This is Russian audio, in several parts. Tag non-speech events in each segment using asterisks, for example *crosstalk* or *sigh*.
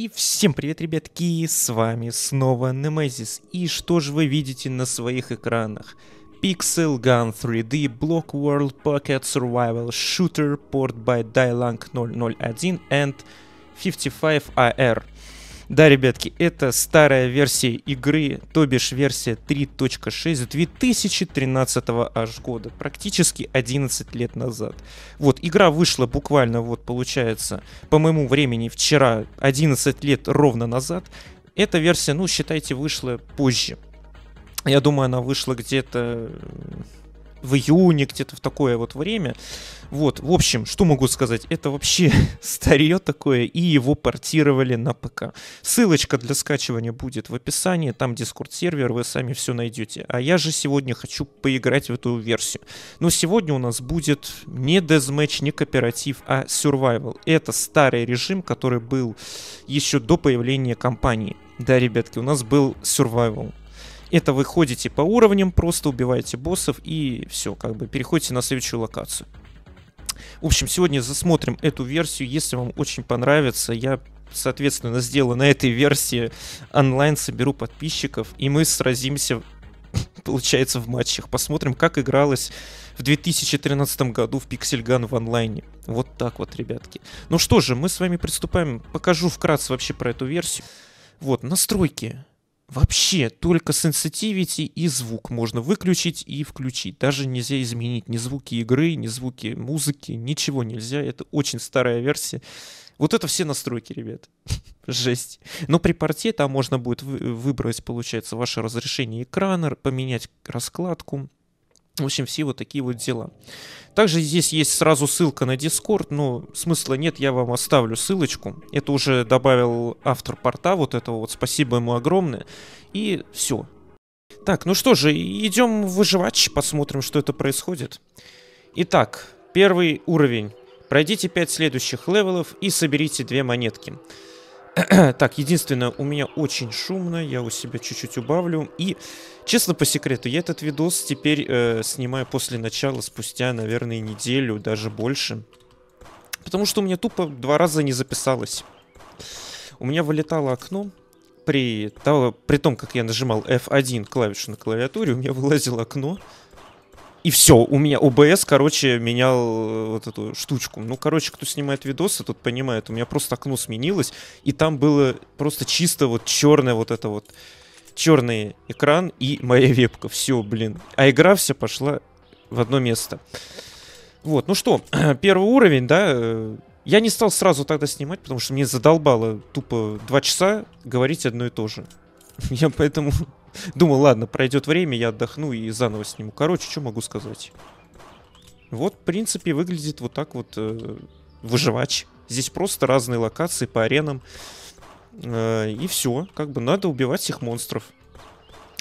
И всем привет, ребятки, с вами снова Немезис. И что же вы видите на своих экранах? Pixel Gun 3D Block World Pocket Survival Shooter Port by Dailang 001 and 55AR – да, ребятки, это старая версия игры, то бишь версия 3.6 2013 аж года, практически 11 лет назад. Вот, игра вышла буквально, вот, получается, по моему времени вчера, 11 лет ровно назад. Эта версия, ну, считайте, вышла позже. Я думаю, она вышла где-то в июне, где-то в такое вот время. Вот, в общем, что могу сказать? Это вообще *laughs* старье такое, и его портировали на ПК. Ссылочка для скачивания будет в описании, там дискорд сервер, вы сами все найдете. А я же сегодня хочу поиграть в эту версию. Но сегодня у нас будет не дезмэч, не кооператив, а survival. Это старый режим, который был еще до появления компании. Да, ребятки, у нас был survival. Это вы ходите по уровням, просто убиваете боссов и все, как бы переходите на следующую локацию. В общем, сегодня засмотрим эту версию. Если вам очень понравится, я, соответственно, сделаю на этой версии онлайн, соберу подписчиков, и мы сразимся, *laughs* получается, в матчах. Посмотрим, как игралось в 2013 году в Пиксельган в онлайне. Вот так вот, ребятки. Ну что же, мы с вами приступаем. Покажу вкратце вообще про эту версию. Вот, настройки вообще только sensitivity и звук можно выключить и включить. Даже нельзя изменить ни звуки игры, ни звуки музыки, ничего нельзя. Это очень старая версия. Вот это все настройки, ребят. *laughs* Жесть. Но при порте там можно будет выбрать, получается, ваше разрешение экрана, поменять раскладку, в общем, все вот такие вот дела. Также здесь есть сразу ссылка на Discord, но смысла нет, я вам оставлю ссылочку. Это уже добавил автор порта вот этого вот, спасибо ему огромное. И все. Так, ну что же, идем выживать, посмотрим, что это происходит. Итак, первый уровень. Пройдите 5 следующих левелов и соберите 2 монетки. *clears throat* так, единственное, у меня очень шумно, я у себя чуть-чуть убавлю. И, честно по секрету, я этот видос теперь э, снимаю после начала, спустя, наверное, неделю, даже больше. Потому что у меня тупо два раза не записалось. У меня вылетало окно. При, того, при том, как я нажимал F1 клавишу на клавиатуре, у меня вылазило окно. И все, у меня ОБС, короче, менял э, вот эту штучку. Ну, короче, кто снимает видосы, тот понимает. У меня просто окно сменилось, и там было просто чисто вот черное вот это вот черный экран и моя вебка. Все, блин. А игра вся пошла в одно место. Вот, ну что, *clears throat* первый уровень, да, э, я не стал сразу тогда снимать, потому что мне задолбало тупо два часа говорить одно и то же. *laughs* Я поэтому Думал, ладно, пройдет время, я отдохну и заново сниму. Короче, что могу сказать? Вот, в принципе, выглядит вот так вот э, выживач. Здесь просто разные локации по аренам. Э, и все. Как бы надо убивать всех монстров.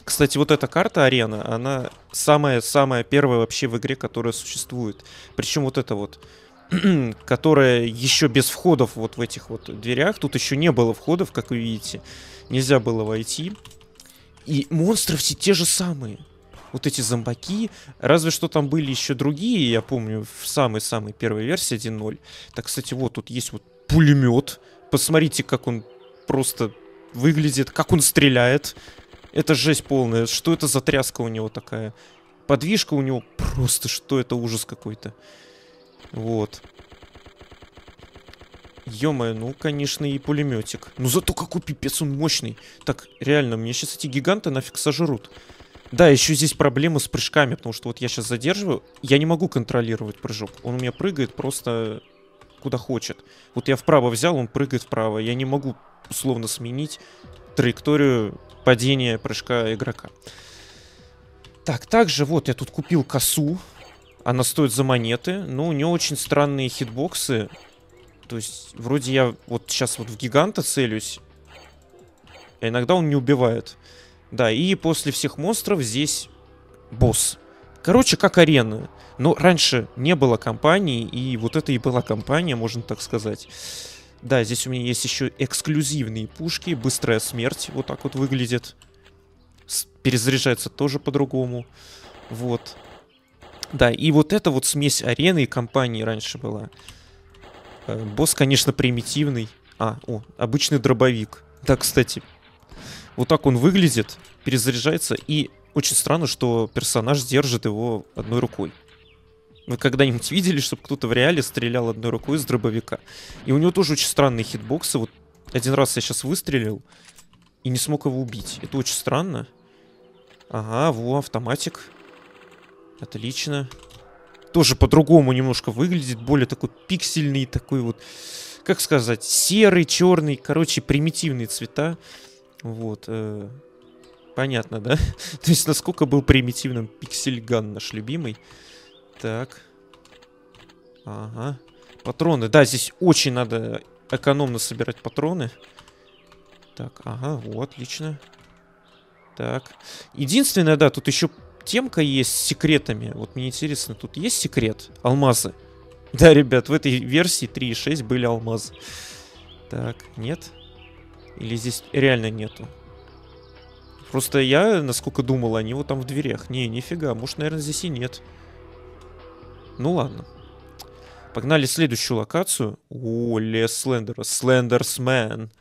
Кстати, вот эта карта арена, она самая-самая первая вообще в игре, которая существует. Причем вот эта вот *clears throat* которая еще без входов вот в этих вот дверях. Тут еще не было входов, как вы видите. Нельзя было войти. И монстры все те же самые. Вот эти зомбаки. Разве что там были еще другие, я помню, в самой-самой первой версии 1.0. Так, кстати, вот тут есть вот пулемет. Посмотрите, как он просто выглядит, как он стреляет. Это жесть полная. Что это за тряска у него такая? Подвижка у него просто, что это ужас какой-то. Вот. Ё-моё, ну, конечно, и пулеметик. Ну, зато какой пипец он мощный. Так, реально, мне сейчас эти гиганты нафиг сожрут. Да, еще здесь проблемы с прыжками, потому что вот я сейчас задерживаю. Я не могу контролировать прыжок. Он у меня прыгает просто куда хочет. Вот я вправо взял, он прыгает вправо. Я не могу условно сменить траекторию падения прыжка игрока. Так, также вот я тут купил косу. Она стоит за монеты, но ну, у нее очень странные хитбоксы. То есть, вроде я вот сейчас вот в гиганта целюсь. А иногда он не убивает. Да, и после всех монстров здесь босс. Короче, как арена. Но раньше не было компании, и вот это и была компания, можно так сказать. Да, здесь у меня есть еще эксклюзивные пушки. Быстрая смерть вот так вот выглядит. С перезаряжается тоже по-другому. Вот. Да, и вот это вот смесь арены и компании раньше была. Э, босс, конечно, примитивный. А, о, обычный дробовик. Да, кстати, вот так он выглядит, перезаряжается, и очень странно, что персонаж держит его одной рукой. Вы когда-нибудь видели, чтобы кто-то в реале стрелял одной рукой из дробовика? И у него тоже очень странные хитбоксы. Вот один раз я сейчас выстрелил и не смог его убить. Это очень странно. Ага, во, автоматик. Отлично. Отлично тоже по-другому немножко выглядит, более такой пиксельный, такой вот, как сказать, серый, черный, короче, примитивные цвета. Вот. Э, понятно, да? *laughs* То есть, насколько был примитивным пиксельган наш любимый. Так. Ага. Патроны. Да, здесь очень надо экономно собирать патроны. Так, ага, вот, отлично. Так. Единственное, да, тут еще темка есть с секретами. Вот мне интересно, тут есть секрет? Алмазы. *laughs* Да, ребят, в этой версии 3.6 были алмазы. Так, нет? Или здесь реально нету? Просто я, насколько думал, они вот там в дверях. Не, нифига, может, наверное, здесь и нет. Ну ладно. Погнали следующую локацию. О, лес Слендера. Слендерсмен.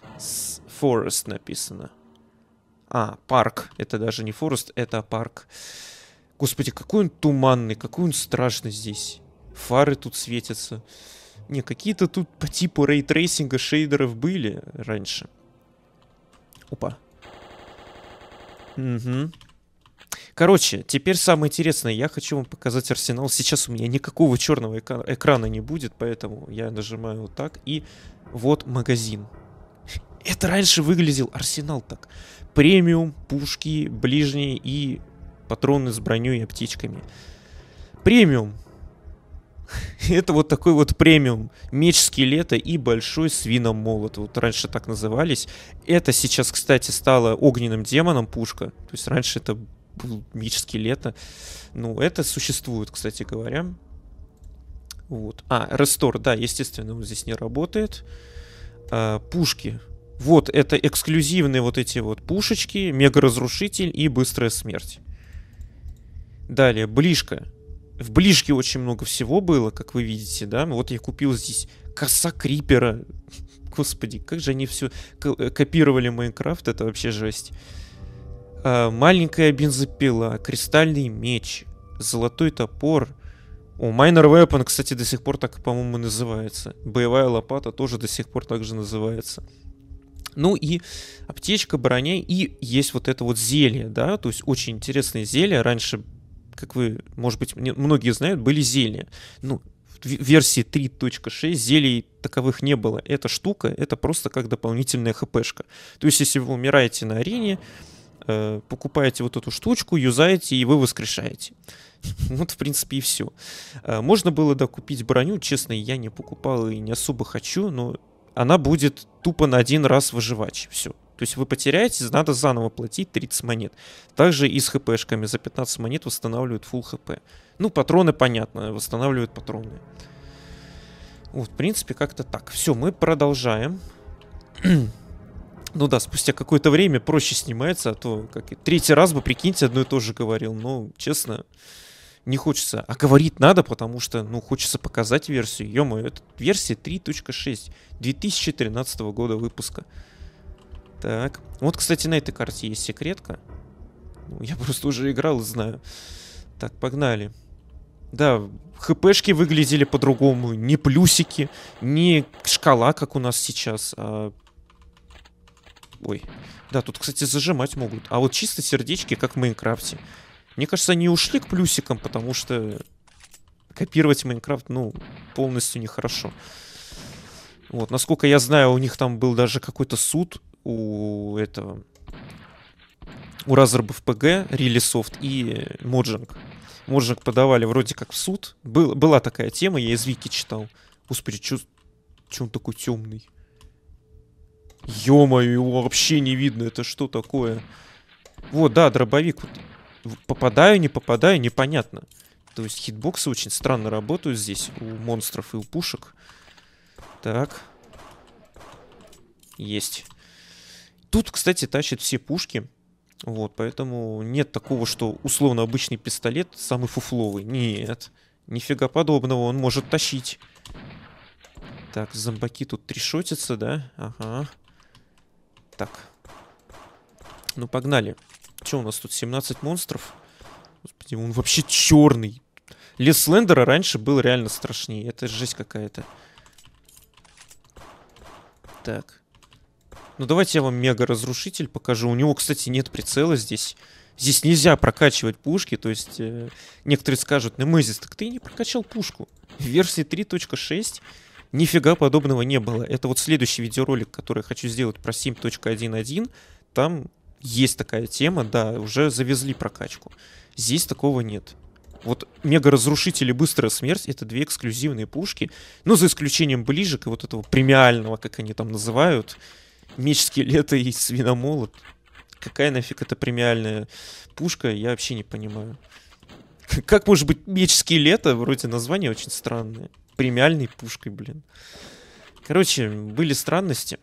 Форест написано. А, парк. Это даже не Форест, это Парк. Господи, какой он туманный, какой он страшный здесь. Фары тут светятся. Не, какие-то тут по типу рейтрейсинга шейдеров были раньше. Опа. Угу. Короче, теперь самое интересное. Я хочу вам показать арсенал. Сейчас у меня никакого черного экрана, экрана не будет, поэтому я нажимаю вот так. И вот магазин. *laughs* Это раньше выглядел арсенал так. Премиум, пушки, ближние и патроны с броней и птичками. Премиум. *laughs* Это вот такой вот премиум. Меч скелета и большой свиномолот. Вот раньше так назывались. Это сейчас, кстати, стало огненным демоном пушка. То есть раньше это был меч скелета. Ну, это существует, кстати говоря. Вот. А, рестор, да, естественно, он здесь не работает. А, пушки. Вот, это эксклюзивные вот эти вот пушечки, мега-разрушитель и быстрая смерть. Далее, ближка. В ближке очень много всего было, как вы видите, да. Ну вот я купил здесь коса крипера. *laughs* Господи, как же они все копировали Майнкрафт, это вообще жесть. А, маленькая бензопила, кристальный меч, золотой топор. О, Майнер Weapon, кстати, до сих пор так, по-моему, называется. Боевая лопата тоже до сих пор так же называется. Ну и аптечка, броня, и есть вот это вот зелье, да, то есть очень интересное зелье. Раньше как вы, может быть, многие знают, были зелья. Ну, в версии 3.6 зелий таковых не было. Эта штука, это просто как дополнительная хпшка. То есть, если вы умираете на арене, э, покупаете вот эту штучку, юзаете, и вы воскрешаете. *laughs* Вот, в принципе, и все. Э, можно было, да, купить броню. Честно, я не покупал и не особо хочу, но она будет тупо на один раз выживать. Все. То есть вы потеряете, надо заново платить 30 монет. Также и с хпшками. За 15 монет восстанавливают full хп. Ну, патроны, понятно, восстанавливают патроны. Вот, в принципе, как-то так. Все, мы продолжаем. *clears throat* ну да, спустя какое-то время проще снимается, а то как и третий раз бы, прикиньте, одно и то же говорил. Но, ну, честно, не хочется. А говорить надо, потому что, ну, хочется показать версию. Ё-моё, это версия 3.6 2013 года выпуска. Так. Вот, кстати, на этой карте есть секретка. Ну, я *laughs* просто уже играл и знаю. Так, погнали. Да, хпшки выглядели по-другому. Не плюсики, не шкала, как у нас сейчас, а... Ой. Да, тут, кстати, зажимать могут. А вот чисто сердечки, как в Майнкрафте. Мне кажется, они ушли к плюсикам, потому что копировать Майнкрафт, ну, полностью нехорошо. Вот, насколько я знаю, у них там был даже какой-то суд у этого у разрабов ПГ, Рилисофт и Моджинг. Моджинг подавали вроде как в суд. Был, была такая тема, я из Вики читал. Господи, чё, чё он такой темный? Ё-моё, его вообще не видно, это что такое? Вот, да, дробовик. Попадаю, не попадаю, непонятно. То есть хитбоксы очень странно работают здесь у монстров и у пушек. Так. Есть. Тут, кстати, тащит все пушки. Вот, поэтому нет такого, что условно обычный пистолет самый фуфловый. Нет, нифига подобного, он может тащить. Так, зомбаки тут трешотятся, да? Ага. Так. Ну, погнали. Что у нас тут, 17 монстров? Господи, он вообще черный. Лес Слендера раньше был реально страшнее. Это жесть какая-то. Так. Ну давайте я вам мега-разрушитель покажу. У него, кстати, нет прицела здесь. Здесь нельзя прокачивать пушки, то есть э, некоторые скажут, Немезис, так ты не прокачал пушку. В версии 3.6 нифига подобного не было. Это вот следующий видеоролик, который я хочу сделать про 7.1.1. Там есть такая тема, да, уже завезли прокачку. Здесь такого нет. Вот мега-разрушители «Быстрая смерть» — это две эксклюзивные пушки, ну, за исключением ближек и вот этого премиального, как они там называют, меч скелета и свиномолот. Какая нафиг эта премиальная пушка, я вообще не понимаю. Как может быть меч скелета? Вроде название очень странное. Премиальной пушкой, блин. Короче, были странности.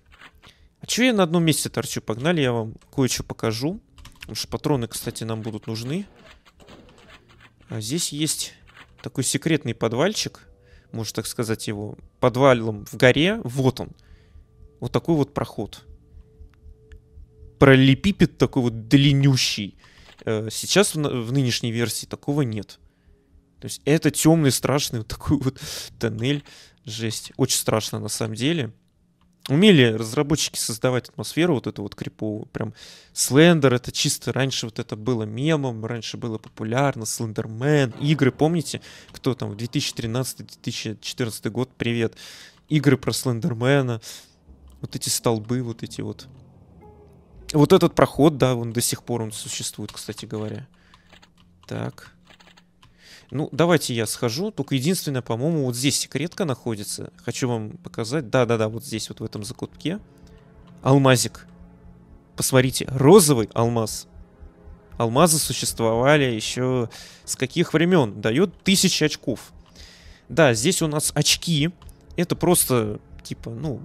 А чё я на одном месте торчу? Погнали, я вам кое-что покажу. Потому что патроны, кстати, нам будут нужны. А здесь есть такой секретный подвальчик. Можно так сказать его подвалом в горе. Вот он вот такой вот проход. Параллелепипед такой вот длиннющий. Э, сейчас в нынешней версии такого нет. То есть это темный, страшный вот такой вот *laughs* тоннель. Жесть. Очень страшно на самом деле. Умели разработчики создавать атмосферу вот эту вот криповую. Прям Слендер, это чисто раньше вот это было мемом, раньше было популярно, Слендермен, игры, помните, кто там в 2013-2014 год, привет, игры про Слендермена, вот эти столбы, вот эти вот. Вот этот проход, да, он до сих пор он существует, кстати говоря. Так. Ну, давайте я схожу. Только единственное, по-моему, вот здесь секретка находится. Хочу вам показать. Да-да-да, вот здесь, вот в этом закутке. Алмазик. Посмотрите, розовый алмаз. Алмазы существовали еще с каких времен? Дает тысячи очков. Да, здесь у нас очки. Это просто, типа, ну,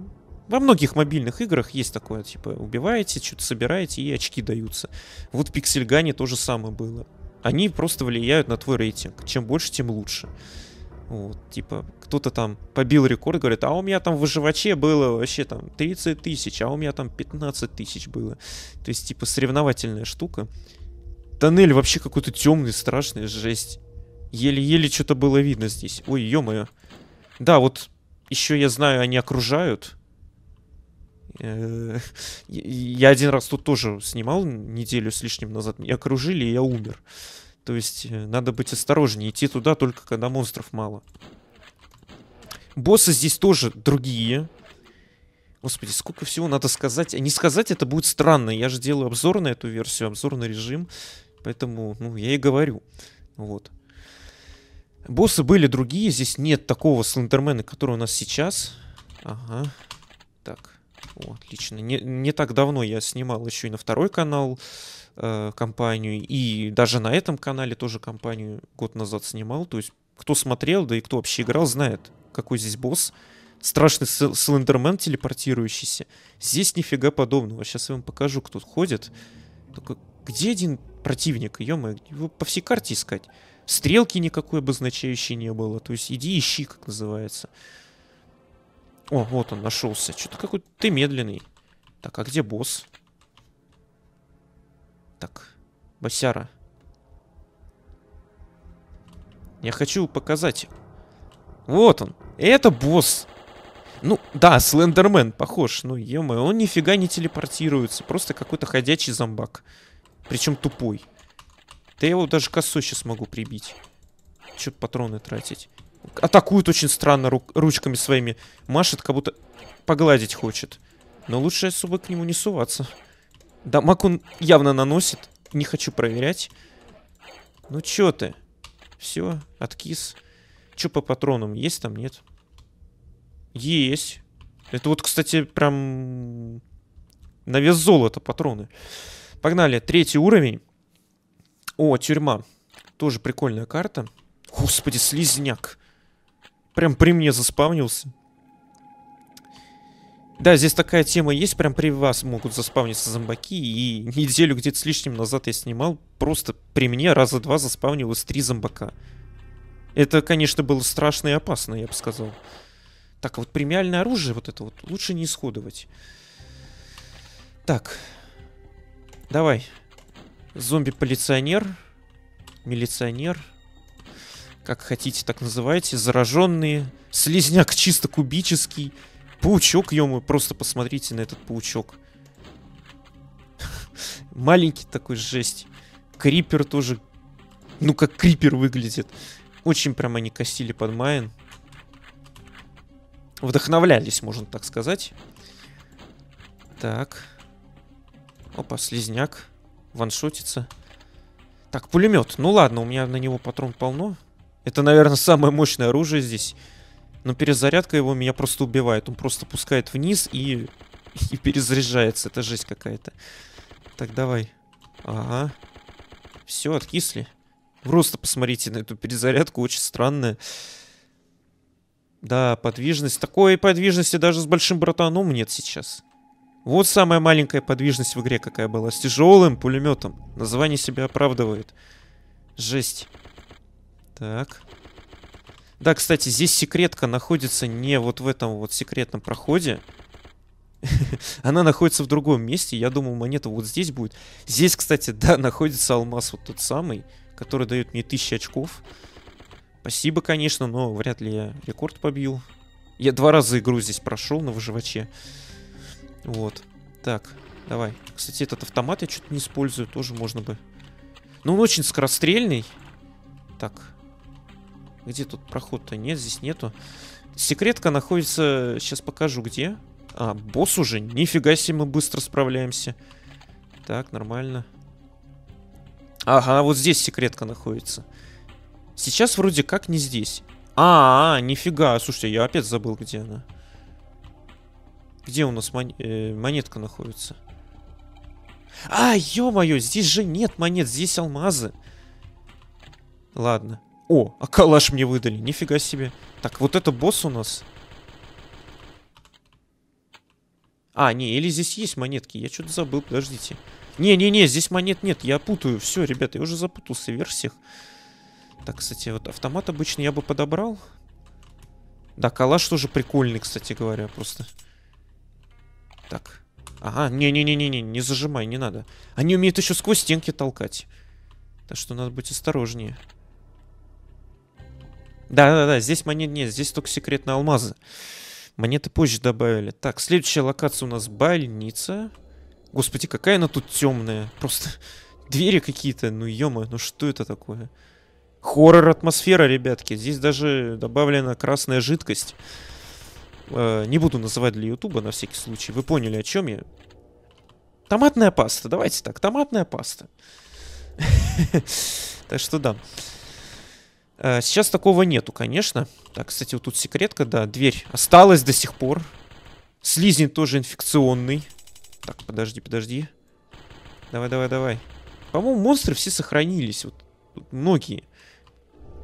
во многих мобильных играх есть такое, типа, убиваете, что-то собираете и очки даются. Вот в Пиксельгане то же самое было. Они просто влияют на твой рейтинг. Чем больше, тем лучше. Вот, типа, кто-то там побил рекорд, говорит, а у меня там в выживаче было вообще там 30 тысяч, а у меня там 15 тысяч было. То есть, типа, соревновательная штука. Тоннель вообще какой-то темный, страшный, жесть. Еле-еле что-то было видно здесь. Ой, ё-моё. Да, вот еще я знаю, они окружают. Э, *laughs* я один раз тут тоже снимал неделю с лишним назад. Меня окружили, и я умер. То есть э, надо быть осторожнее. Идти туда только когда монстров мало. Боссы здесь тоже другие. Господи, сколько всего надо сказать. А не сказать это будет странно. Я же делаю обзор на эту версию, обзор на режим. Поэтому, ну, я и говорю. Вот. Боссы были другие. Здесь нет такого слендермена, который у нас сейчас. Ага. Так. О, отлично. Не, не так давно я снимал еще и на второй канал э, компанию, и даже на этом канале тоже компанию год назад снимал. То есть, кто смотрел, да и кто вообще играл, знает, какой здесь босс. Страшный слендермен телепортирующийся. Здесь нифига подобного. Сейчас я вам покажу, кто тут ходит. Только где один противник? Ё-моё, его по всей карте искать. Стрелки никакой обозначающей не было. То есть иди ищи, как называется. О, вот он нашелся. Что-то какой-то ты медленный. Так, а где босс? Так, босяра. Я хочу показать. Вот он. Это босс. Ну, да, Слендермен похож. Ну, е -мое. он нифига не телепортируется. Просто какой-то ходячий зомбак. Причем тупой. Да я его даже косой сейчас могу прибить. Чуть патроны тратить? атакует очень странно рук, ручками своими. Машет, как будто погладить хочет. Но лучше особо к нему не суваться. Дамаг он явно наносит. Не хочу проверять. Ну чё ты? Все, откис. Чё по патронам? Есть там, нет? Есть. Это вот, кстати, прям на вес золота патроны. Погнали, третий уровень. О, тюрьма. Тоже прикольная карта. Господи, слизняк. Прям при мне заспавнился. Да, здесь такая тема есть, прям при вас могут заспавниться зомбаки, и *laughs* неделю где-то с лишним назад я снимал, просто при мне раза два заспавнилось три зомбака. Это, конечно, было страшно и опасно, я бы сказал. Так, вот премиальное оружие вот это вот лучше не исходовать. Так, давай. Зомби-полиционер, милиционер. милиционер как хотите так называйте, зараженные, слизняк чисто кубический, паучок, ё просто посмотрите на этот паучок. *laughs* Маленький такой, жесть. Крипер тоже, ну как крипер выглядит. Очень прямо они косили под Майн. Вдохновлялись, можно так сказать. Так. Опа, слизняк. Ваншотится. Так, пулемет. Ну ладно, у меня на него патрон полно. Это, наверное, самое мощное оружие здесь. Но перезарядка его меня просто убивает. Он просто пускает вниз и, и перезаряжается. Это жесть какая-то. Так, давай. Ага. Все, откисли. Просто посмотрите на эту перезарядку, очень странная. Да, подвижность. Такой подвижности даже с большим братаном нет сейчас. Вот самая маленькая подвижность в игре какая была. С тяжелым пулеметом. Название себя оправдывает. Жесть. Так. Да, кстати, здесь секретка находится не вот в этом вот секретном проходе. *laughs* Она находится в другом месте. Я думал, монета вот здесь будет. Здесь, кстати, да, *laughs* находится алмаз вот тот самый, который дает мне тысячи очков. Спасибо, конечно, но вряд ли я рекорд побью. Я два раза игру здесь прошел на выживаче. Вот. Так, давай. Кстати, этот автомат я что-то не использую. Тоже можно бы... Ну, он очень скорострельный. Так, где тут проход-то? Нет, здесь нету. Секретка находится... Сейчас покажу, где. А, босс уже? Нифига себе, мы быстро справляемся. Так, нормально. Ага, вот здесь секретка находится. Сейчас вроде как не здесь. А, -а, -а нифига. Слушайте, я опять забыл, где она. Где у нас мон э монетка находится? А, ё-моё, здесь же нет монет, здесь алмазы. Ладно. О, а калаш мне выдали. Нифига себе. Так, вот это босс у нас. А, не, или здесь есть монетки. Я что-то забыл, подождите. Не-не-не, здесь монет нет, я путаю. Все, ребята, я уже запутался в версиях. Так, кстати, вот автомат обычно я бы подобрал. Да, калаш тоже прикольный, кстати говоря, просто. Так. Ага, не-не-не-не, не зажимай, не надо. Они умеют еще сквозь стенки толкать. Так что надо быть осторожнее. Да-да-да, здесь монет нет, здесь только секретные алмазы. Монеты позже добавили. Так, следующая локация у нас больница. Господи, какая она тут темная. Просто *laughs* двери какие-то. Ну, ё ну что это такое? Хоррор атмосфера, ребятки. Здесь даже добавлена красная жидкость. Э, не буду называть для ютуба на всякий случай. Вы поняли, о чем я? Томатная паста. Давайте так, томатная паста. *laughs* Так что да. Э, сейчас такого нету, конечно. Так, кстати, вот тут секретка, да, дверь осталась до сих пор. Слизень тоже инфекционный. Так, подожди, подожди. Давай, давай, давай. По-моему, монстры все сохранились. Вот, вот многие.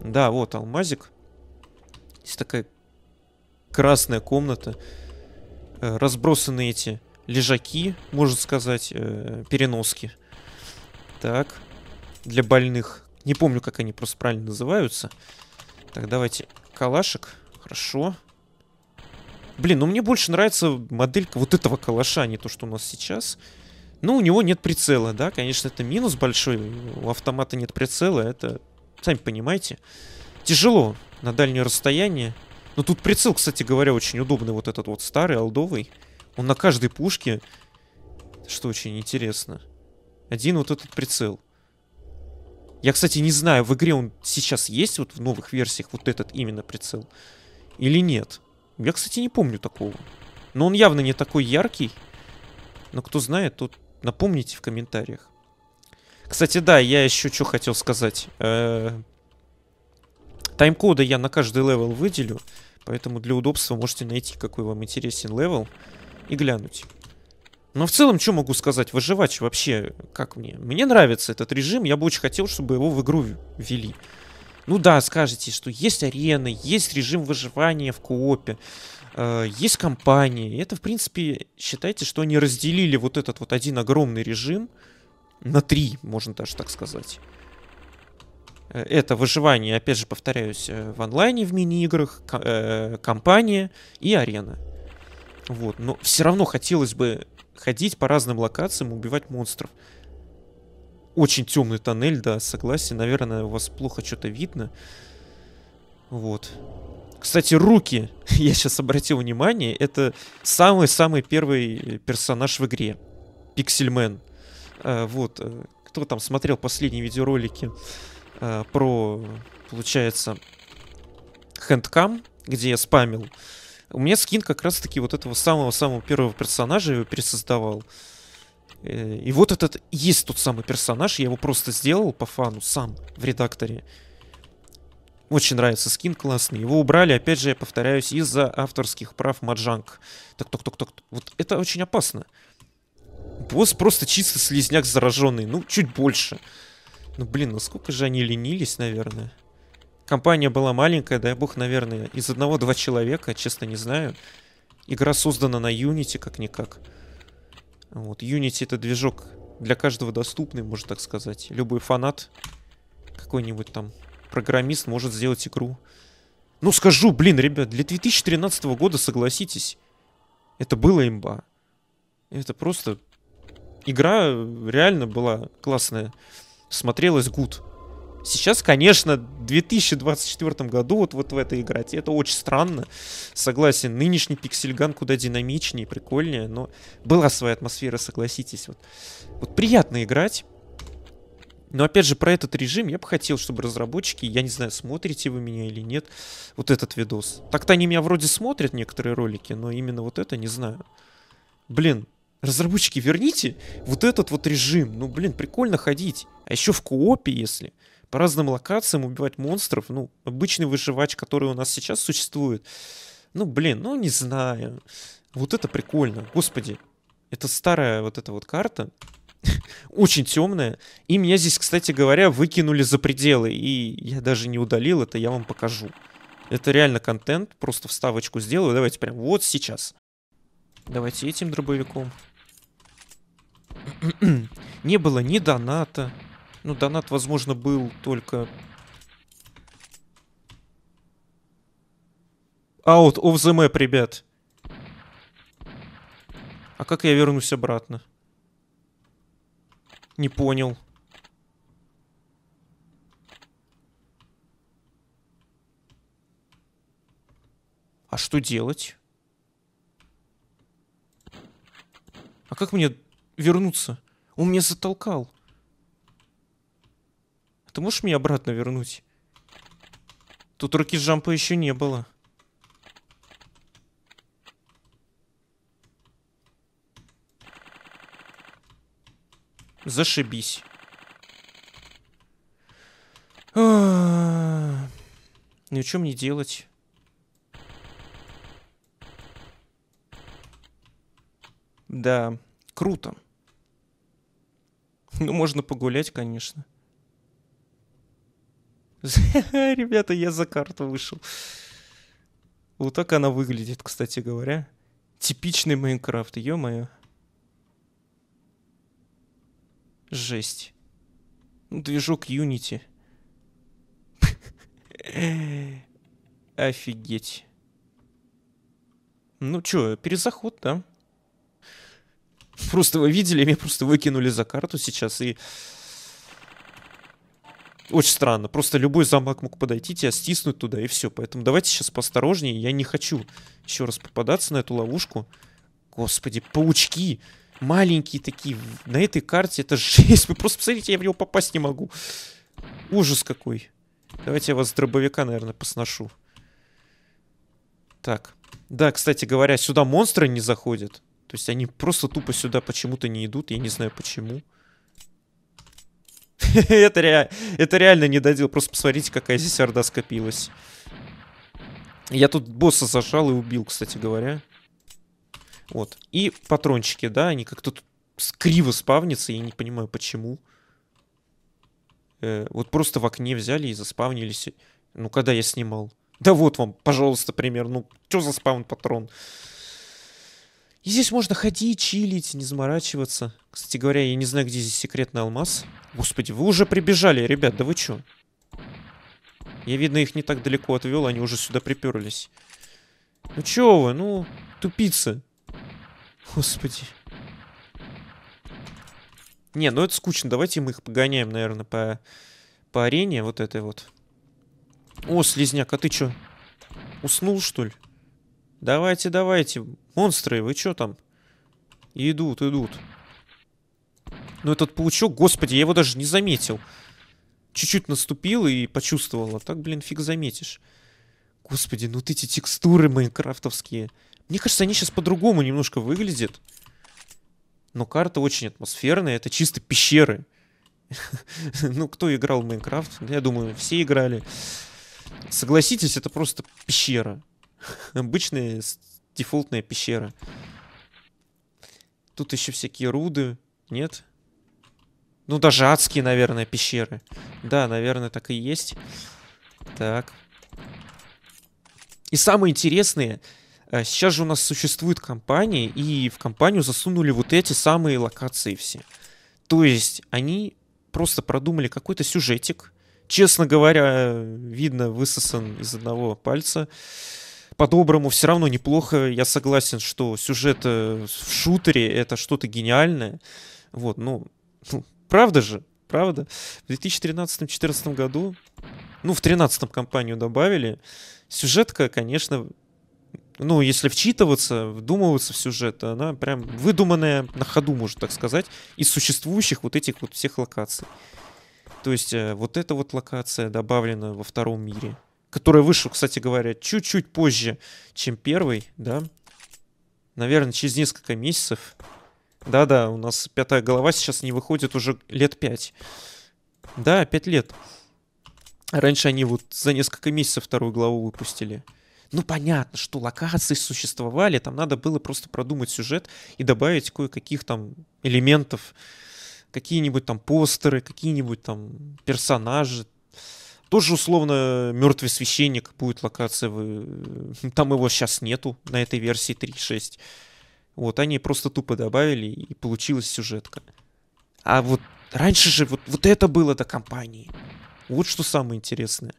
Да, вот алмазик. Здесь такая красная комната. Э, Разбросаны эти лежаки, можно сказать, э, переноски. Так, для больных. Не помню, как они просто правильно называются. Так, давайте калашик. Хорошо. Блин, ну мне больше нравится моделька вот этого калаша, а не то, что у нас сейчас. Ну, у него нет прицела, да, конечно, это минус большой. У автомата нет прицела, это, сами понимаете. Тяжело на дальнее расстояние. Но ну, тут прицел, кстати говоря, очень удобный, вот этот вот старый, алдовый. Он на каждой пушке, что очень интересно. Один вот этот прицел. Я, кстати, не знаю, в игре он сейчас есть, вот в новых версиях, вот этот именно прицел, или нет. Я, кстати, не помню такого. Но он явно не такой яркий. Но кто знает, тут напомните в комментариях. Кстати, да, я еще что хотел сказать. Э Тайм-коды я на каждый левел выделю. Поэтому для удобства можете найти, какой вам интересен левел и глянуть. Но в целом, что могу сказать? выживать вообще, как мне? Мне нравится этот режим, я бы очень хотел, чтобы его в игру ввели. Ну да, скажете, что есть арены, есть режим выживания в коопе, э, есть компании. Это, в принципе, считайте, что они разделили вот этот вот один огромный режим на три, можно даже так сказать. Э, это выживание, опять же повторяюсь, э, в онлайне в мини-играх, э, компания и арена. Вот, но все равно хотелось бы ходить по разным локациям убивать монстров. Очень темный тоннель, да, согласен. Наверное, у вас плохо что-то видно. Вот. Кстати, руки, *laughs* я сейчас обратил внимание, это самый-самый первый персонаж в игре. Пиксельмен. А, вот. Э, кто там смотрел последние видеоролики а, про, получается, хендкам, где я спамил у меня скин как раз-таки вот этого самого-самого первого персонажа, я его пересоздавал. Э, и вот этот есть тот самый персонаж, я его просто сделал по фану сам в редакторе. Очень нравится скин, классный. Его убрали, опять же, я повторяюсь, из-за авторских прав Маджанг. Так, так, так, так. Вот это очень опасно. Босс просто чисто слизняк зараженный. Ну, чуть больше. Ну, блин, насколько же они ленились, наверное. Компания была маленькая, дай бог, наверное, из одного-два человека, честно не знаю. Игра создана на Unity, как-никак. Вот, Unity это движок для каждого доступный, можно так сказать. Любой фанат, какой-нибудь там программист может сделать игру. Ну скажу, блин, ребят, для 2013 года, согласитесь, это было имба. Это просто... Игра реально была классная. Смотрелась гуд. Сейчас, конечно, в 2024 году вот, вот в этой играть, это очень странно. Согласен, нынешний пиксельган куда динамичнее, прикольнее, но была своя атмосфера, согласитесь. Вот, вот приятно играть. Но опять же, про этот режим я бы хотел, чтобы разработчики, я не знаю, смотрите вы меня или нет, вот этот видос. Так-то они меня вроде смотрят, некоторые ролики, но именно вот это не знаю. Блин, разработчики, верните вот этот вот режим. Ну, блин, прикольно ходить. А еще в коопе, если по разным локациям убивать монстров, ну, обычный выживач, который у нас сейчас существует, ну, блин, ну, не знаю. Вот это прикольно, господи. Это старая вот эта вот карта, *laughs* очень темная. И меня здесь, кстати говоря, выкинули за пределы. И я даже не удалил это, я вам покажу. Это реально контент, просто вставочку сделаю. Давайте прям вот сейчас. Давайте этим дробовиком. *clears throat* не было ни доната, ну, донат, возможно, был только... Out of the map, ребят. А как я вернусь обратно? Не понял. А что делать? А как мне вернуться? Он меня затолкал. Ты можешь меня обратно вернуть? Тут руки с жампа еще не было. Зашибись. А, ну и что мне делать? Да, круто. Ну, можно погулять, конечно. *laughs* Ребята, я за карту вышел. Вот так она выглядит, кстати говоря. Типичный Майнкрафт, ё-моё. Жесть. Ну, движок Unity. *laughs* Офигеть. Ну чё, перезаход, да? Просто вы видели, меня просто выкинули за карту сейчас, и очень странно. Просто любой замок мог подойти, тебя стиснуть туда, и все. Поэтому давайте сейчас поосторожнее. Я не хочу еще раз попадаться на эту ловушку. Господи, паучки! Маленькие такие. На этой карте это *laughs* жесть. Вы просто посмотрите, я в него попасть не могу. Ужас какой. Давайте я вас с дробовика, наверное, посношу. Так. Да, кстати говоря, сюда монстры не заходят. То есть они просто тупо сюда почему-то не идут. Я не знаю почему. Почему? *laughs* это, ре... это реально не додел. Просто посмотрите, какая здесь орда скопилась. Я тут босса зажал и убил, кстати говоря. Вот. И патрончики, да, они как-то тут криво спавнятся, я не понимаю, почему. Э, вот просто в окне взяли и заспавнились. Ну, когда я снимал. Да вот вам, пожалуйста, пример. Ну, что за спаун патрон? И здесь можно ходить, чилить, не заморачиваться. Кстати говоря, я не знаю, где здесь секретный алмаз. Господи, вы уже прибежали, ребят, да вы чё? Я, видно, их не так далеко отвел, они уже сюда приперлись. Ну чё вы, ну, тупицы. Господи. Не, ну это скучно, давайте мы их погоняем, наверное, по, по арене вот этой вот. О, слизняк, а ты чё? Уснул, что ли? Давайте, давайте, Монстры, вы что там? Идут, идут. Ну этот паучок, господи, я его даже не заметил. Чуть-чуть наступил и почувствовал. А так, блин, фиг заметишь. Господи, ну вот эти текстуры майнкрафтовские. Мне кажется, они сейчас по-другому немножко выглядят. Но карта очень атмосферная. Это чисто пещеры. *laughs* Ну, кто играл в Майнкрафт? Я думаю, все играли. Согласитесь, это просто пещера. *laughs* Обычная дефолтная пещера. Тут еще всякие руды, нет? Ну, даже адские, наверное, пещеры. Да, наверное, так и есть. Так. И самое интересное, э, сейчас же у нас существует компания, и в компанию засунули вот эти самые локации все. То есть они просто продумали какой-то сюжетик. Честно говоря, видно, высосан из одного пальца по-доброму все равно неплохо. Я согласен, что сюжет э, в шутере это что-то гениальное. Вот, ну, ну правда же, правда. В 2013-2014 году, ну, в 2013 компанию добавили. Сюжетка, конечно, ну, если вчитываться, вдумываться в сюжет, она прям выдуманная на ходу, можно так сказать, из существующих вот этих вот всех локаций. То есть э, вот эта вот локация добавлена во втором мире который вышел, кстати говоря, чуть-чуть позже, чем первый, да, наверное, через несколько месяцев. Да-да, у нас пятая голова сейчас не выходит уже лет пять. Да, пять лет. Раньше они вот за несколько месяцев вторую главу выпустили. Ну, понятно, что локации существовали, там надо было просто продумать сюжет и добавить кое-каких там элементов, какие-нибудь там постеры, какие-нибудь там персонажи, тоже, условно, мертвый священник будет локация. Э, там его сейчас нету на этой версии 3.6. Вот, они просто тупо добавили, и получилась сюжетка. А вот раньше же вот, вот это было до компании. Вот что самое интересное.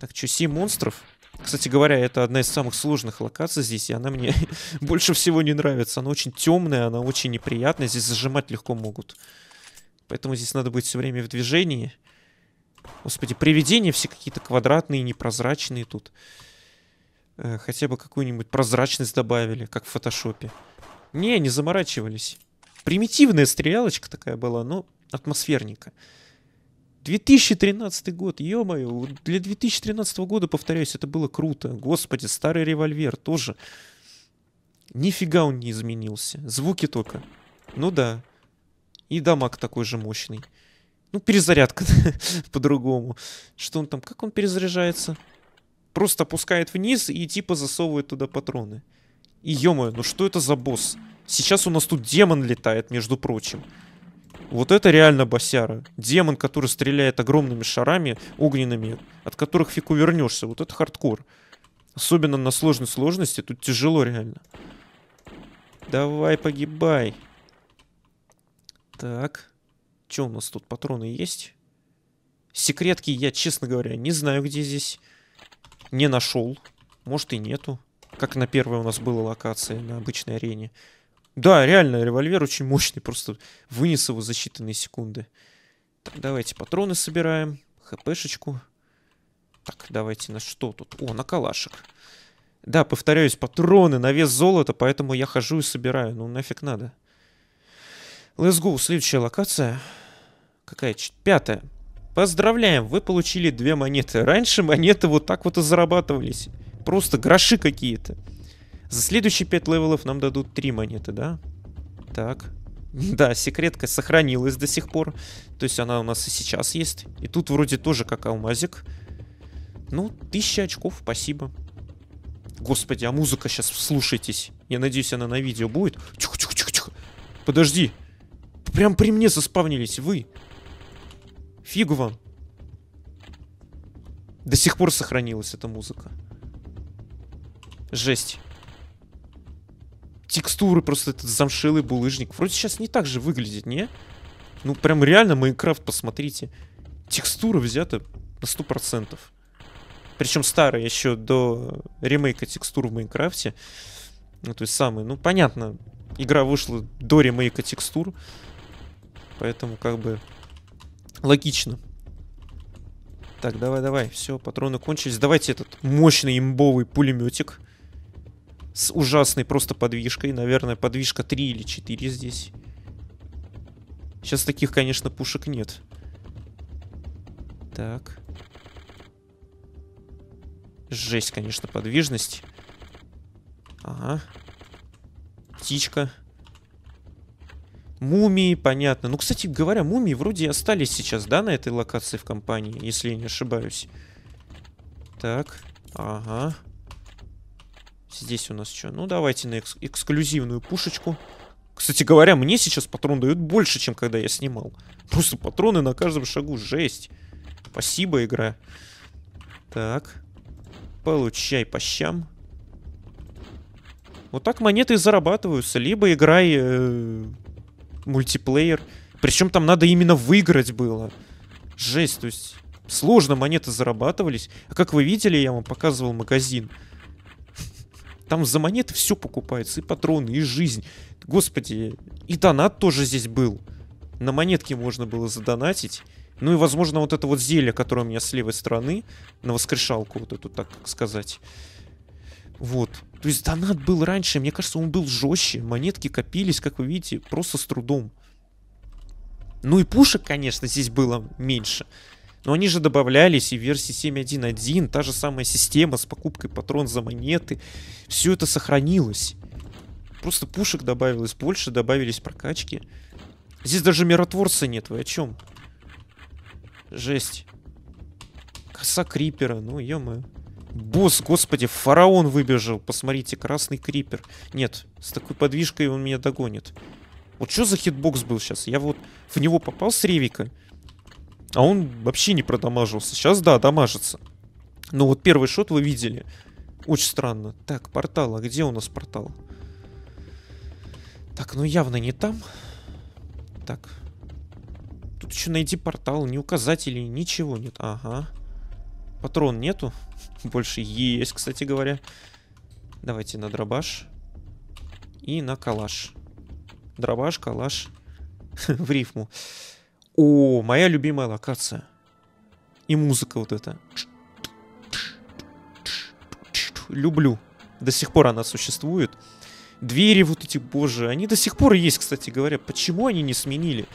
Так, что, 7 монстров? Кстати говоря, это одна из самых сложных локаций здесь, и она мне *laughs* больше всего не нравится. Она очень темная, она очень неприятная, здесь зажимать легко могут. Поэтому здесь надо быть все время в движении. Господи, привидения все какие-то квадратные, непрозрачные тут. Э, хотя бы какую-нибудь прозрачность добавили, как в фотошопе. Не, не заморачивались. Примитивная стрелялочка такая была, но атмосферника. 2013 год, ё-моё, для 2013 года, повторяюсь, это было круто. Господи, старый револьвер тоже. Нифига он не изменился. Звуки только. Ну да. И дамаг такой же мощный. Ну, перезарядка *laughs* по-другому. Что он там, как он перезаряжается? Просто опускает вниз и типа засовывает туда патроны. И ё ну что это за босс? Сейчас у нас тут демон летает, между прочим. Вот это реально босяра. Демон, который стреляет огромными шарами огненными, от которых фиг увернешься. Вот это хардкор. Особенно на сложной сложности, тут тяжело реально. Давай, погибай. Так. Что у нас тут, патроны есть? Секретки я, честно говоря, не знаю, где здесь. Не нашел. Может и нету. Как на первой у нас была локация на обычной арене. Да, реально, револьвер очень мощный. Просто вынес его за считанные секунды. Так, давайте патроны собираем. ХПшечку. Так, давайте на что тут? О, на калашек. Да, повторяюсь, патроны на вес золота, поэтому я хожу и собираю. Ну нафиг надо. Let's go, следующая локация. Какая? Пятая. Поздравляем, вы получили две монеты. Раньше монеты вот так вот и зарабатывались. Просто гроши какие-то. За следующие пять левелов нам дадут три монеты, да? Так. *laughs* Да, секретка сохранилась до сих пор. То есть она у нас и сейчас есть. И тут вроде тоже как алмазик. Ну, тысяча очков, спасибо. Господи, а музыка сейчас слушайтесь. Я надеюсь, она на видео будет. Тихо, тихо, тихо, тихо. Подожди. Прям при мне заспавнились вы. Фигу вам. До сих пор сохранилась эта музыка. Жесть. Текстуры, просто этот замшилый булыжник. Вроде сейчас не так же выглядит, не? Ну, прям реально Майнкрафт, посмотрите. Текстура взята на 100%. Причем старая, еще до ремейка текстур в Майнкрафте. Ну, то есть самый. ну, понятно, игра вышла до ремейка текстур. Поэтому, как бы, Логично. Так, давай, давай. Все, патроны кончились. Давайте этот мощный имбовый пулеметик. С ужасной просто подвижкой. Наверное, подвижка 3 или 4 здесь. Сейчас таких, конечно, пушек нет. Так. Жесть, конечно, подвижность. Ага. Птичка. Мумии, понятно. Ну, кстати говоря, мумии вроде остались сейчас, да, на этой локации в компании, если я не ошибаюсь. Так, ага. Здесь у нас что? Ну, давайте на экск эксклюзивную пушечку. Кстати говоря, мне сейчас патрон дают больше, чем когда я снимал. Просто патроны на каждом шагу, жесть. Спасибо, игра. Так. Получай по щам. Вот так монеты зарабатываются. Либо играй э, мультиплеер. Причем там надо именно выиграть было. Жесть, то есть сложно монеты зарабатывались. А как вы видели, я вам показывал магазин. Там за монеты все покупается, и патроны, и жизнь. Господи, и донат тоже здесь был. На монетке можно было задонатить. Ну и, возможно, вот это вот зелье, которое у меня с левой стороны, на воскрешалку вот эту, так сказать. Вот. То есть донат был раньше, мне кажется, он был жестче. Монетки копились, как вы видите, просто с трудом. Ну и пушек, конечно, здесь было меньше. Но они же добавлялись и в версии 7.1.1, та же самая система с покупкой патрон за монеты. Все это сохранилось. Просто пушек добавилось больше, добавились прокачки. Здесь даже миротворца нет, вы о чем? Жесть. Коса Крипера, ну ё -моё. Босс, господи, фараон выбежал. Посмотрите, красный крипер. Нет, с такой подвижкой он меня догонит. Вот что за хитбокс был сейчас? Я вот в него попал с ревика. А он вообще не продамажился. Сейчас, да, дамажится. Но вот первый шот вы видели. Очень странно. Так, портал. А где у нас портал? Так, ну явно не там. Так. Тут еще найти портал. Ни указателей, ничего нет. Ага. Патрон нету? Больше есть, кстати говоря. Давайте на дробаш. И на калаш. Дробаш, калаш. *laughs* В рифму. О, моя любимая локация. И музыка вот эта. Люблю. До сих пор она существует. Двери вот эти, боже, они до сих пор есть, кстати говоря. Почему они не сменили?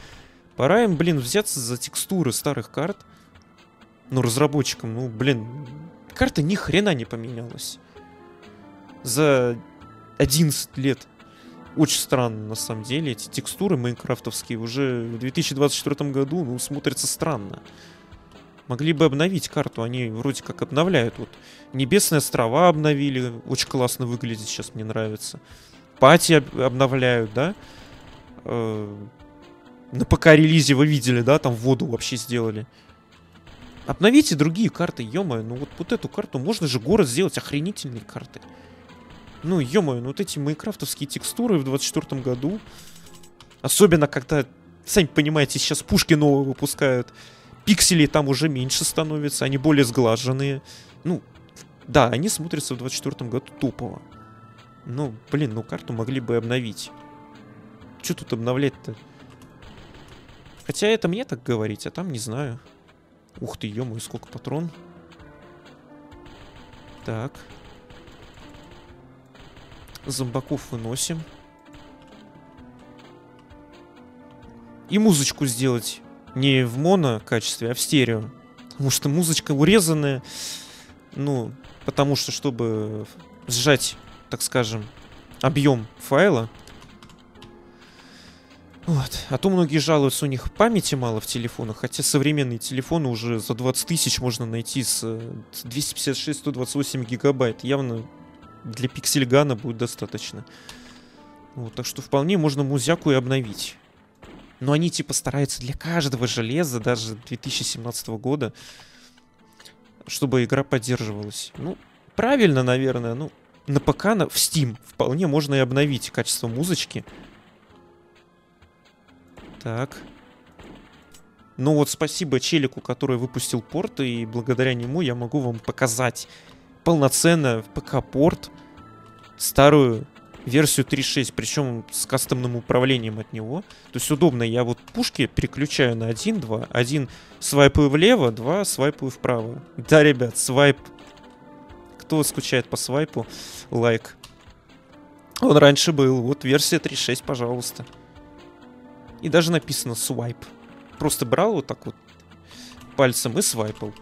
Пора им, блин, взяться за текстуры старых карт. Ну, разработчикам, ну, блин, Карта ни хрена не поменялась За 11 лет. Очень странно, на самом деле. Эти текстуры майнкрафтовские уже в 2024 году, ну, смотрятся странно. Могли бы обновить карту, они вроде как обновляют. Вот Небесные острова обновили, очень классно выглядит сейчас, мне нравится. Пати об- обновляют, да? Э- на ПК-релизе вы видели, да, там воду вообще сделали. Обновите другие карты, ё-моё, ну вот, вот эту карту можно же город сделать охренительной карты, Ну, ё-моё, ну вот эти майнкрафтовские текстуры в 24 году. Особенно, когда, сами понимаете, сейчас пушки новые выпускают. Пикселей там уже меньше становится, они более сглаженные. Ну, да, они смотрятся в 24 году тупово. Ну, блин, ну карту могли бы обновить. Чё тут обновлять-то? Хотя это мне так говорить, а там не знаю. Ух ты, ё сколько патрон. Так. Зомбаков выносим. И музычку сделать не в моно качестве, а в стерео. Потому что музычка урезанная. Ну, потому что, чтобы сжать, так скажем, объем файла, вот. А то многие жалуются, у них памяти мало в телефонах, хотя современные телефоны уже за 20 тысяч можно найти с 256-128 гигабайт. Явно для пиксельгана будет достаточно. Вот, так что вполне можно музяку и обновить. Но они типа стараются для каждого железа, даже 2017 года, чтобы игра поддерживалась. Ну, правильно, наверное, ну, на ПК, на, в Steam вполне можно и обновить качество музычки. Так. Ну вот спасибо челику, который выпустил порт, и благодаря нему я могу вам показать полноценно в ПК-порт старую версию 3.6, причем с кастомным управлением от него. То есть удобно, я вот пушки переключаю на 1, 2, 1 свайпаю влево, 2 свайпаю вправо. Да, ребят, свайп. Кто скучает по свайпу, лайк. Он раньше был, вот версия 3.6, пожалуйста. И даже написано свайп. Просто брал вот так вот пальцем и свайпал.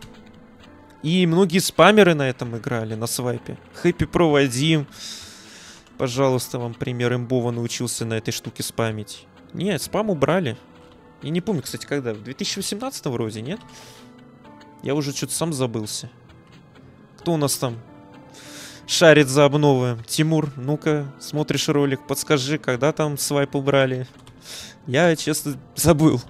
И многие спамеры на этом играли, на свайпе. Хэппи проводим. Пожалуйста, вам пример имбова научился на этой штуке спамить. Нет, спам убрали. Я не помню, кстати, когда. В 2018 вроде, нет? Я уже что-то сам забылся. Кто у нас там шарит за обновы? Тимур, ну-ка, смотришь ролик, подскажи, когда там свайп убрали? Я, честно, забыл.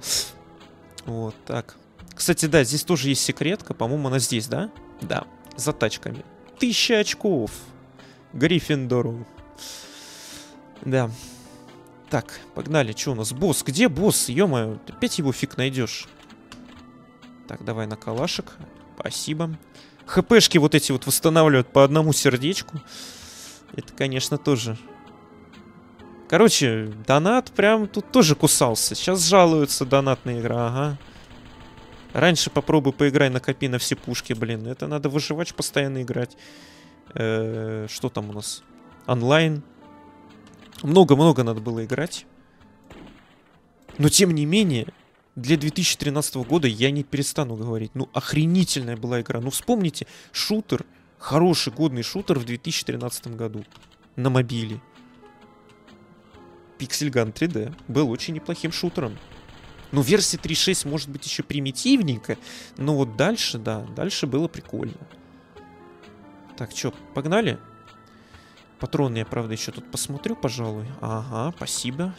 Вот так. Кстати, да, здесь тоже есть секретка. По-моему, она здесь, да? Да, за тачками. Тысяча очков. Гриффиндору. Да. Так, погнали. Что у нас? Босс. Где босс? Ё-моё, опять его фиг найдешь. Так, давай на калашек. Спасибо. ХПшки вот эти вот восстанавливают по одному сердечку. Это, конечно, тоже Короче, донат прям тут тоже кусался. Сейчас жалуются донатная игра, ага. Раньше попробуй поиграй, накопи на все пушки, блин. Это надо выживать, постоянно играть. Э что там у нас? Онлайн. Много-много надо было играть. Но тем не менее, для 2013 года я не перестану говорить. Ну, охренительная была игра. Ну, вспомните, шутер, хороший годный шутер в 2013 году на мобиле. Pixel Gun 3D был очень неплохим шутером. Ну, версия 3.6 может быть еще примитивненькая, но вот дальше, да, дальше было прикольно. Так, что, погнали? Патроны я, правда, еще тут посмотрю, пожалуй. Ага, спасибо.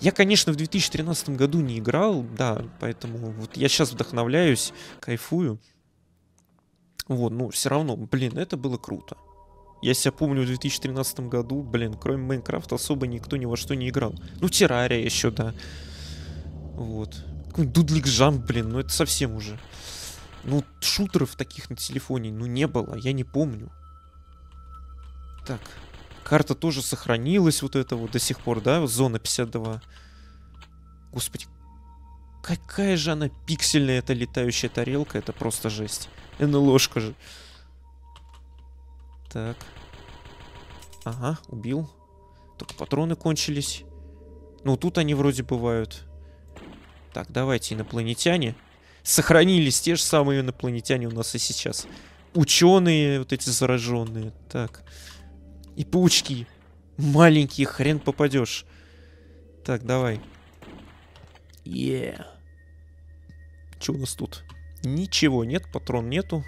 Я, конечно, в 2013 году не играл, да, поэтому вот я сейчас вдохновляюсь, кайфую. Вот, ну, все равно, блин, это было круто. Я себя помню в 2013 году, блин, кроме Майнкрафта особо никто ни во что не играл. Ну, Террария еще, да. Вот. Какой-нибудь Дудлик Жамп, блин, ну это совсем уже. Ну, шутеров таких на телефоне, ну, не было, я не помню. Так, карта тоже сохранилась вот это вот до сих пор, да, зона 52. Господи, какая же она пиксельная, эта летающая тарелка, это просто жесть. НЛОшка же. Так. Ага, убил. Только патроны кончились. Ну, тут они вроде бывают. Так, давайте, инопланетяне. Сохранились те же самые инопланетяне у нас и сейчас. Ученые, вот эти зараженные. Так. И паучки. Маленькие, хрен попадешь. Так, давай. Е. Yeah. Что у нас тут? Ничего нет, патрон нету.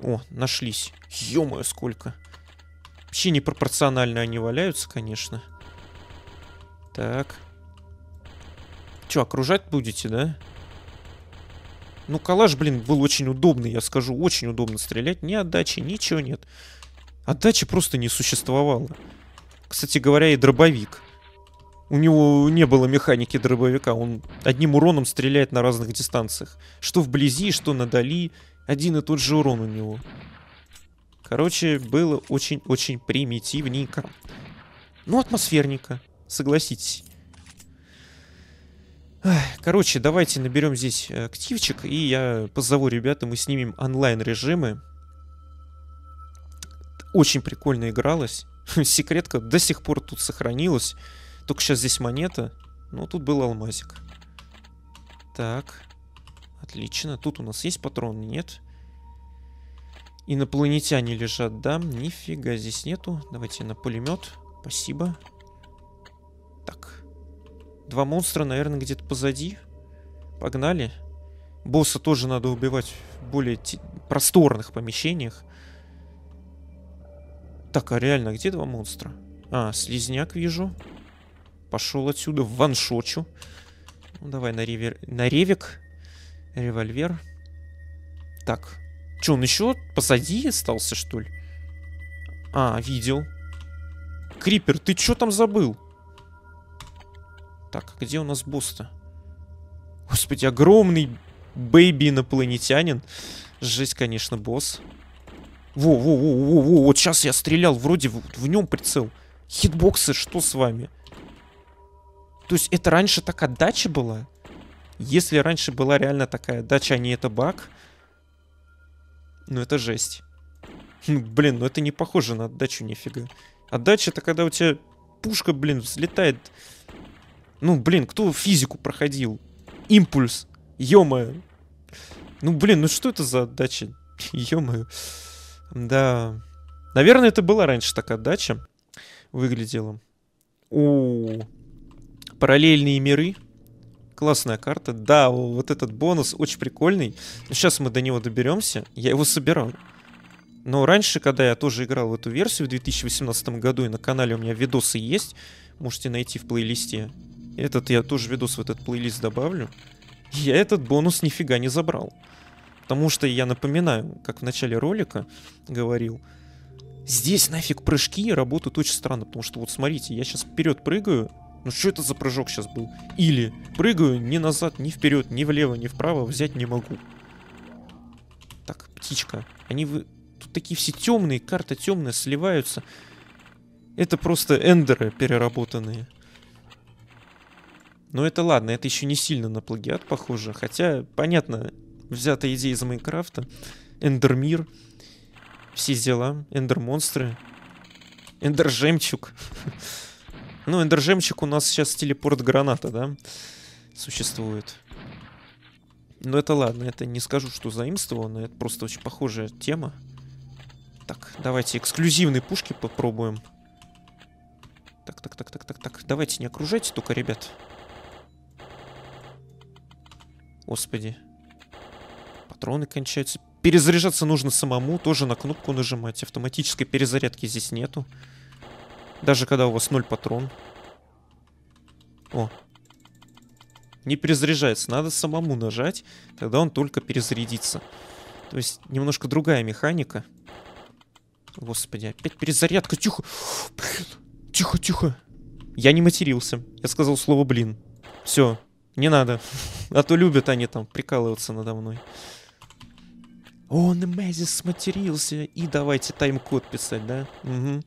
О, нашлись. ё сколько. Вообще непропорционально они валяются, конечно. Так. Че окружать будете, да? Ну, калаш, блин, был очень удобный, я скажу. Очень удобно стрелять. Ни отдачи, ничего нет. Отдачи просто не существовало. Кстати говоря, и дробовик. У него не было механики дробовика. Он одним уроном стреляет на разных дистанциях. Что вблизи, что надали один и тот же урон у него. Короче, было очень-очень примитивненько. Ну, атмосферненько, согласитесь. Короче, давайте наберем здесь э, активчик, и я позову ребят, и мы снимем онлайн-режимы. Очень прикольно игралось. *laughs* Секретка до сих пор тут сохранилась. Только сейчас здесь монета. Но ну, тут был алмазик. Так. Отлично. Тут у нас есть патроны? Нет. Инопланетяне лежат, да? Нифига здесь нету. Давайте на пулемет. Спасибо. Так. Два монстра, наверное, где-то позади. Погнали. Босса тоже надо убивать в более просторных помещениях. Так, а реально, где два монстра? А, слизняк вижу. Пошел отсюда, в ваншочу. Ну, давай на, ревер... на ревик. Револьвер. Так. Че, он еще позади остался, что ли? А, видел. Крипер, ты что там забыл? Так, а где у нас босс Господи, огромный бэйби-инопланетянин. Жесть, конечно, босс. Во-во-во-во-во, вот сейчас я стрелял, вроде в, в нем прицел. Хитбоксы, что с вами? То есть это раньше так отдача была? Если раньше была реально такая дача, а не это баг, ну это жесть. Ну, блин, ну это не похоже на отдачу нифига. Отдача это когда у тебя пушка, блин, взлетает. Ну, блин, кто физику проходил? Импульс. ё Ну, блин, ну что это за отдача? *laughs* ё Да. Наверное, это была раньше такая отдача. Выглядела. О, параллельные миры классная карта. Да, вот этот бонус очень прикольный. Но сейчас мы до него доберемся. Я его собирал. Но раньше, когда я тоже играл в эту версию в 2018 году, и на канале у меня видосы есть, можете найти в плейлисте. Этот я тоже видос в этот плейлист добавлю. Я этот бонус нифига не забрал. Потому что я напоминаю, как в начале ролика говорил, здесь нафиг прыжки работают очень странно, потому что вот смотрите, я сейчас вперед прыгаю, ну что это за прыжок сейчас был? Или прыгаю ни назад, ни вперед, ни влево, ни вправо, взять не могу. Так, птичка. Они вы... Тут такие все темные, карта темная, сливаются. Это просто эндеры переработанные. Но это ладно, это еще не сильно на плагиат похоже. Хотя, понятно, взята идея из Майнкрафта. Эндермир. Все дела. Эндер-монстры. Эндер-жемчуг. *laughs* Ну, эндержемчик у нас сейчас телепорт граната, да? Существует. Но это ладно, это не скажу, что заимствовано, это просто очень похожая тема. Так, давайте эксклюзивные пушки попробуем. Так, так, так, так, так, так. Давайте не окружайте только, ребят. Господи. Патроны кончаются. Перезаряжаться нужно самому, тоже на кнопку нажимать. Автоматической перезарядки здесь нету. Даже когда у вас 0 патрон. О. Не перезаряжается. Надо самому нажать. Тогда он только перезарядится. То есть немножко другая механика. Господи, опять перезарядка. Тихо. Блин. Тихо, тихо. Я не матерился. Я сказал слово блин. Все. Не надо. А то любят они там прикалываться надо мной. Он Мезис сматерился. И давайте тайм-код писать, да? Угу.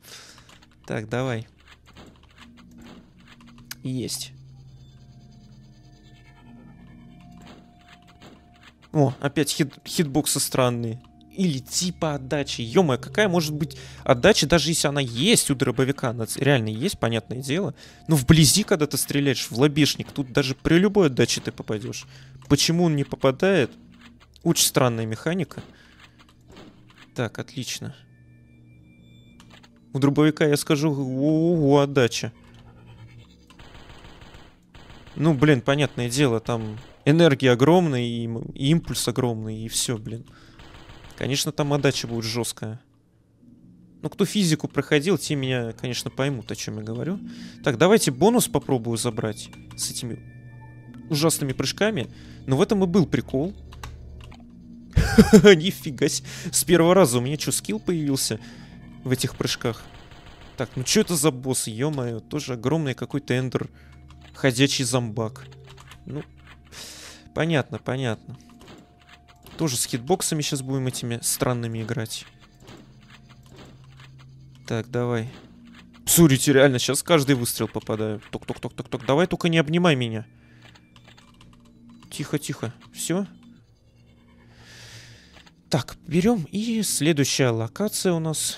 Так, давай. Есть. О, опять хит хитбоксы странные. Или типа отдачи. ё какая может быть отдача, даже если она есть у дробовика? Она реально есть, понятное дело. Но вблизи, когда ты стреляешь в лобешник, тут даже при любой отдаче ты попадешь. Почему он не попадает? Очень странная механика. Так, отлично. Отлично. У дробовика я скажу, ого, отдача. Ну, блин, понятное дело, там энергия огромная, и, и импульс огромный, и все, блин. Конечно, там отдача будет жесткая. Ну, кто физику проходил, те меня, конечно, поймут, о чем я говорю. Так, давайте бонус попробую забрать с этими ужасными прыжками. Но ну, в этом и был прикол. *laughs* Нифига себе. С первого раза у меня что, скилл появился? в этих прыжках. Так, ну что это за босс, ё-моё, тоже огромный какой-то эндер, ходячий зомбак. Ну, понятно, понятно. Тоже с хитбоксами сейчас будем этими странными играть. Так, давай. Сурите, реально, сейчас каждый выстрел попадаю. Ток-ток-ток-ток-ток. Давай только не обнимай меня. Тихо-тихо. Все. Так, берем. И следующая локация у нас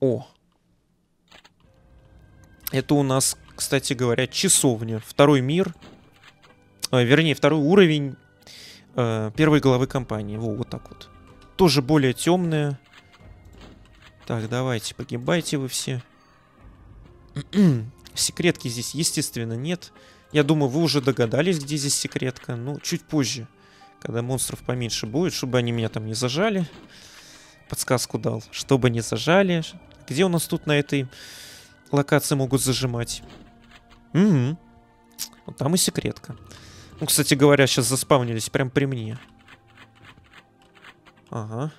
о. Это у нас, кстати говоря, часовня. Второй мир. Э, вернее, второй уровень э, первой главы компании. Во, вот так вот. Тоже более темная. Так, давайте, погибайте вы все. *clears throat* Секретки здесь, естественно, нет. Я думаю, вы уже догадались, где здесь секретка. Ну, чуть позже, когда монстров поменьше будет, чтобы они меня там не зажали подсказку дал. Чтобы не зажали. Где у нас тут на этой локации могут зажимать? Угу. Вот там и секретка. Ну, кстати говоря, сейчас заспавнились прям при мне. Ага.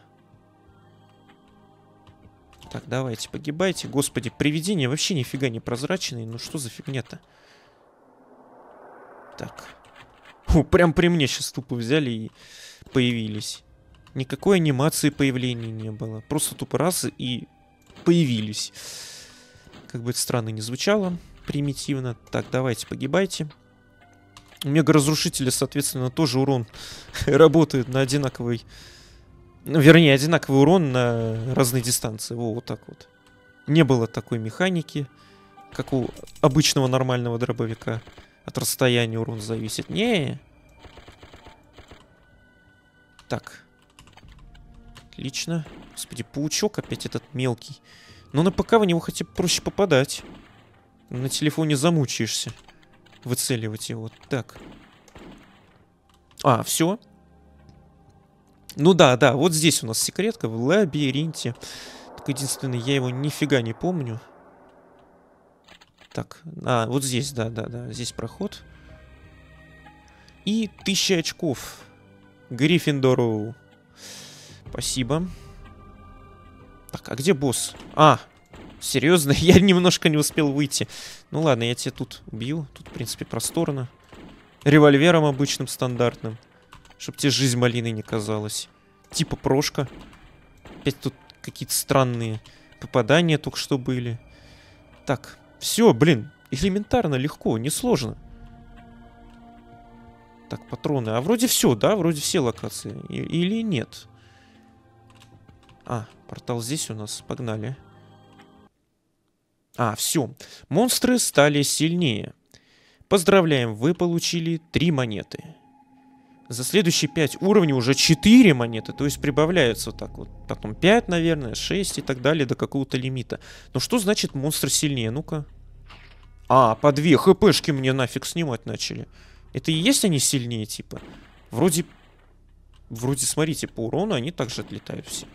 Так, давайте, погибайте. Господи, привидения вообще нифига не прозрачные. Ну что за фигня-то? Так. Фу, прям при мне сейчас тупо взяли и появились. Никакой анимации появления не было. Просто тупо раз и появились. Как бы это странно не звучало, примитивно. Так, давайте, погибайте. У мега соответственно, тоже урон *laughs* работает на одинаковый... Ну, вернее, одинаковый урон на разные дистанции. Во, вот так вот. Не было такой механики, как у обычного нормального дробовика. От расстояния урон зависит. Не. Так. Отлично. Господи, паучок опять этот мелкий. Но ну, на ПК в него хотя бы проще попадать. На телефоне замучаешься. Выцеливать его. Так. А, все. Ну да, да, вот здесь у нас секретка в лабиринте. Только единственное, я его нифига не помню. Так, а, вот здесь, да, да, да, здесь проход. И тысяча очков. Гриффиндору. Спасибо. Так, а где босс? А, серьезно? *laughs* Я немножко не успел выйти. Ну ладно, я тебя тут убью. Тут, в принципе, просторно. Револьвером обычным, стандартным. Чтоб тебе жизнь малиной не казалась. Типа прошка. Опять тут какие-то странные попадания только что были. Так, все, блин, элементарно, легко, несложно. Так, патроны. А вроде все, да? Вроде все локации. И или нет? А, портал здесь у нас. Погнали. А, все. Монстры стали сильнее. Поздравляем, вы получили три монеты. За следующие 5 уровней уже 4 монеты, то есть прибавляются вот так вот. Потом 5, наверное, 6 и так далее до какого-то лимита. Но ну что значит монстр сильнее? Ну-ка. А, по 2 хпшки мне нафиг снимать начали. Это и есть они сильнее, типа? Вроде... Вроде, смотрите, по урону они также отлетают все.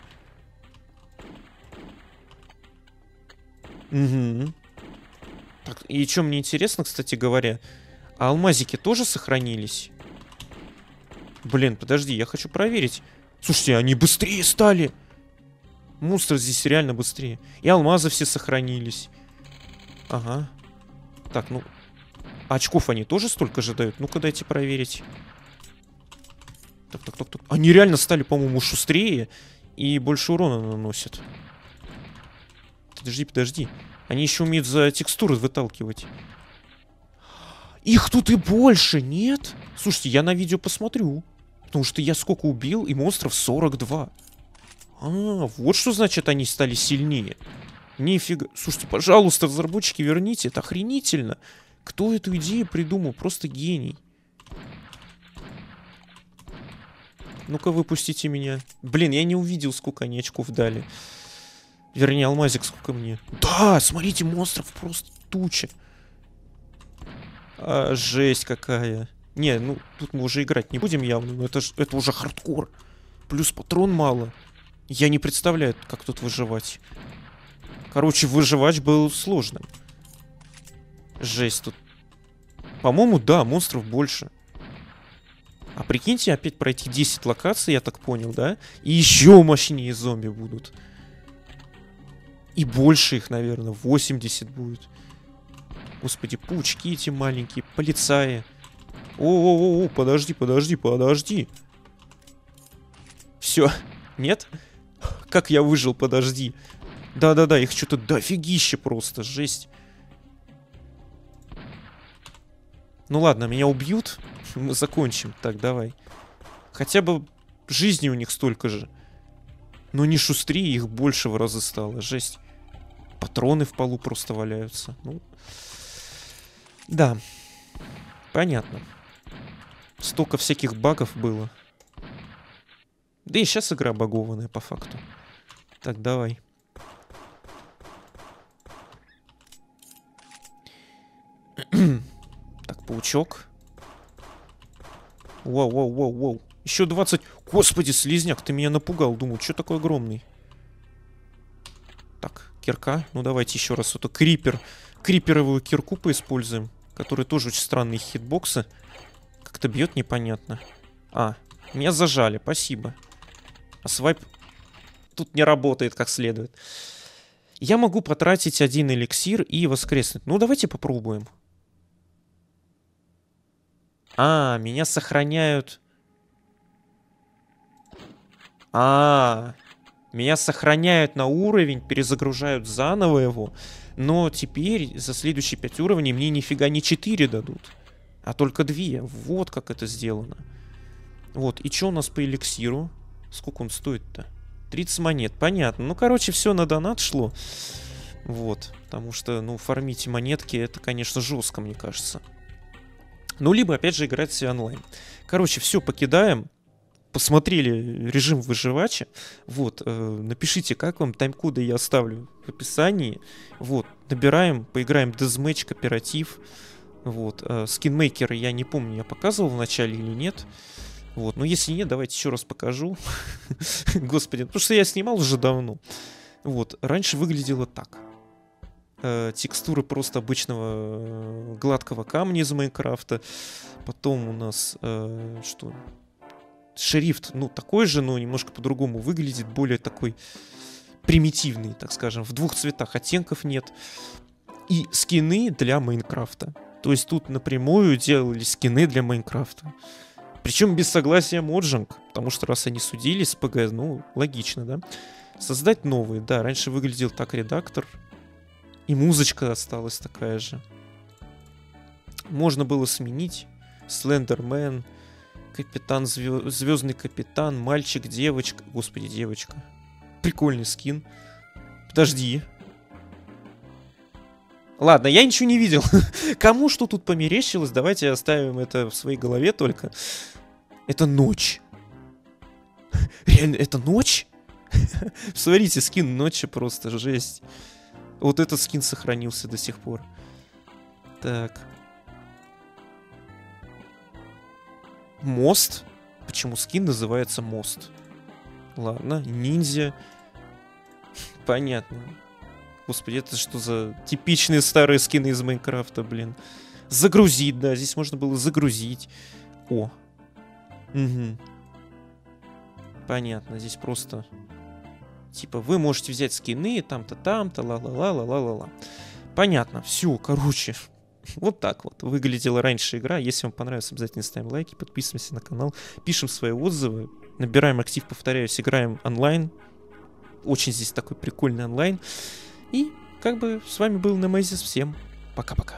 Угу. Так, и что мне интересно, кстати говоря, а алмазики тоже сохранились? Блин, подожди, я хочу проверить. Слушайте, они быстрее стали. Монстры здесь реально быстрее. И алмазы все сохранились. Ага. Так, ну... Очков они тоже столько же дают? Ну-ка, дайте проверить. Так, так, так, так. Они реально стали, по-моему, шустрее и больше урона наносят подожди, подожди. Они еще умеют за текстуры выталкивать. Их тут и больше, нет? Слушайте, я на видео посмотрю. Потому что я сколько убил, и монстров 42. А, вот что значит они стали сильнее. Нифига. Слушайте, пожалуйста, разработчики, верните. Это охренительно. Кто эту идею придумал? Просто гений. Ну-ка, выпустите меня. Блин, я не увидел, сколько они очков дали. Вернее, алмазик, сколько мне. Да, смотрите, монстров просто туча. А, жесть какая. Не, ну, тут мы уже играть не будем явно, но это, ж, это уже хардкор. Плюс патрон мало. Я не представляю, как тут выживать. Короче, выживать было сложным. Жесть тут. По-моему, да, монстров больше. А прикиньте, опять пройти 10 локаций, я так понял, да? И еще мощнее зомби будут. И больше их, наверное, 80 будет. Господи, паучки эти маленькие, полицаи. О-о-о, подожди, подожди, подожди. Все, нет? Как я выжил, подожди. Да-да-да, их что-то дофигище просто, жесть. Ну ладно, меня убьют, *laughs* мы закончим. Так, давай. Хотя бы жизни у них столько же. Но ну, не шустрее их больше в разы стало. Жесть. Патроны в полу просто валяются. Ну, да. Понятно. Столько всяких багов было. Да и сейчас игра багованная по факту. Так, давай. так, паучок. Вау, вау, вау, вау. Еще 20. Господи, слизняк, ты меня напугал. Думал, что такой огромный? Так, кирка. Ну, давайте еще раз. Это крипер. Криперовую кирку поиспользуем. которые тоже очень странные хитбоксы. Как-то бьет непонятно. А, меня зажали, спасибо. А свайп тут не работает как следует. Я могу потратить один эликсир и воскреснуть. Ну, давайте попробуем. А, меня сохраняют а, меня сохраняют на уровень, перезагружают заново его, но теперь за следующие пять уровней мне нифига не четыре дадут, а только две. Вот как это сделано. Вот, и что у нас по эликсиру? Сколько он стоит-то? 30 монет, понятно. Ну, короче, все на донат шло. Вот, потому что, ну, фармить монетки, это, конечно, жестко, мне кажется. Ну, либо, опять же, играть онлайн. Короче, все, покидаем посмотрели режим выживача, вот, э, напишите, как вам тайм-коды я оставлю в описании, вот, набираем, поиграем дезмэч, кооператив, вот, э, скинмейкеры я не помню, я показывал в начале или нет, вот, но если нет, давайте еще раз покажу, *laughs* господи, потому что я снимал уже давно, вот, раньше выглядело так, э, текстуры просто обычного э, гладкого камня из Майнкрафта. Потом у нас э, что? шрифт, ну, такой же, но немножко по-другому выглядит, более такой примитивный, так скажем, в двух цветах, оттенков нет. И скины для Майнкрафта. То есть тут напрямую делали скины для Майнкрафта. Причем без согласия Моджинг, потому что раз они судились с ПГ, ну, логично, да? Создать новые, да, раньше выглядел так редактор, и музычка осталась такая же. Можно было сменить Слендермен, капитан, звё... звездный капитан, мальчик, девочка. Господи, девочка. Прикольный скин. Подожди. Ладно, я ничего не видел. *laughs* Кому что тут померещилось, давайте оставим это в своей голове только. Это ночь. *laughs* Реально, это ночь? *laughs* Смотрите, скин ночи просто, жесть. Вот этот скин сохранился до сих пор. Так. мост. Почему скин называется мост? Ладно, ниндзя. Понятно. Господи, это что за типичные старые скины из Майнкрафта, блин. Загрузить, да, здесь можно было загрузить. О. Угу. Понятно, здесь просто... Типа, вы можете взять скины, там-то, там-то, ла-ла-ла-ла-ла-ла. Понятно, все, короче. Вот так вот выглядела раньше игра. Если вам понравилось, обязательно ставим лайки, подписываемся на канал, пишем свои отзывы, набираем актив, повторяюсь, играем онлайн. Очень здесь такой прикольный онлайн. И как бы с вами был Немезис. Всем пока-пока.